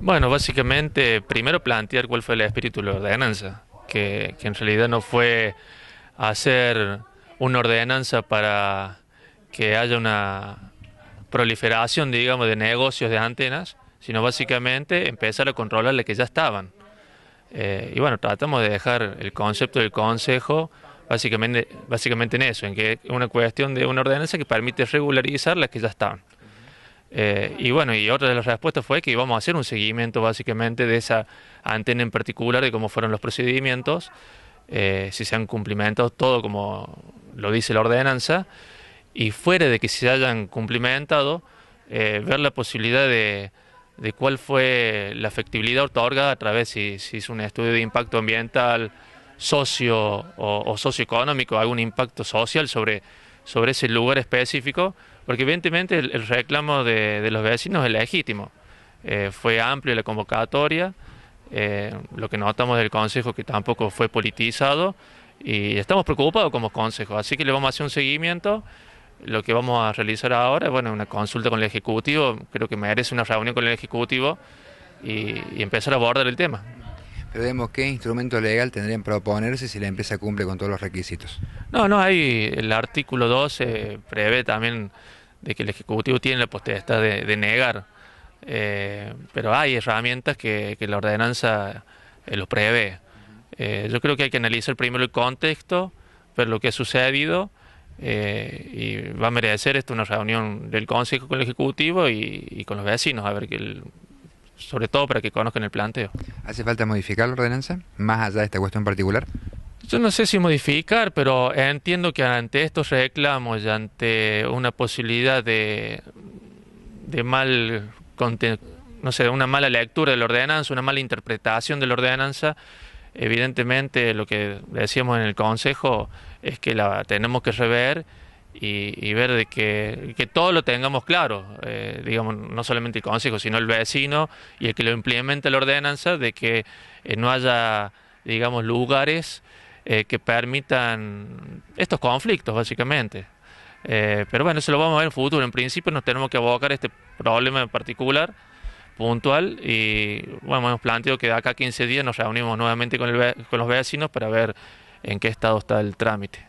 Bueno, básicamente, primero plantear cuál fue el espíritu de la ordenanza, que, en realidad no fue hacer una ordenanza para que haya una proliferación, digamos, de negocios de antenas, sino básicamente empezar a controlar las que ya estaban. Eh, y bueno, tratamos de dejar el concepto del consejo básicamente, básicamente en eso, en que es una cuestión de una ordenanza que permite regularizar las que ya estaban. Eh, y bueno, y otra de las respuestas fue que íbamos a hacer un seguimiento básicamente de esa antena en particular, de cómo fueron los procedimientos, eh, si se han cumplimentado todo como lo dice la ordenanza, y fuera de que se hayan cumplimentado, eh, ver la posibilidad de, de, cuál fue la efectividad otorgada a través si, si es un estudio de impacto ambiental, socio o socioeconómico, algún impacto social sobre sobre ese lugar específico, porque evidentemente el, reclamo de, los vecinos es legítimo. Eh, fue amplio la convocatoria, eh, lo que notamos del Consejo que tampoco fue politizado y estamos preocupados como Consejo, así que le vamos a hacer un seguimiento. Lo que vamos a realizar ahora es bueno, una consulta con el Ejecutivo, creo que merece una reunión con el Ejecutivo y empezar a abordar el tema qué instrumento legal tendrían para proponerse si la empresa cumple con todos los requisitos. No, no, hay el artículo 12 prevé también de que el Ejecutivo tiene la potestad de, negar, eh, pero hay herramientas que, la ordenanza eh, lo los prevé. Eh, yo creo que hay que analizar primero el contexto, ver lo que ha sucedido. y va a merecer esto una reunión del Consejo con el Ejecutivo y, con los vecinos, a ver qué sobre todo para que conozcan el planteo. ¿Hace falta modificar la ordenanza más allá de esta cuestión en particular? Yo no sé si modificar, pero entiendo que ante estos reclamos y ante una posibilidad de, de mal no sé, una mala lectura de la ordenanza, una mala interpretación de la ordenanza, evidentemente lo que decíamos en el consejo es que la tenemos que rever y, ver de que, que todo lo tengamos claro, eh, digamos, no solamente el consejo, sino el vecino y el que lo implemente la ordenanza, de que eh, no haya, digamos, lugares eh, que permitan estos conflictos, básicamente. pero bueno, eso lo vamos a ver en el futuro. En principio nos tenemos que abocar a este problema en particular puntual y bueno, hemos planteado que de acá a 15 días nos reunimos nuevamente con los vecinos para ver en qué estado está el trámite.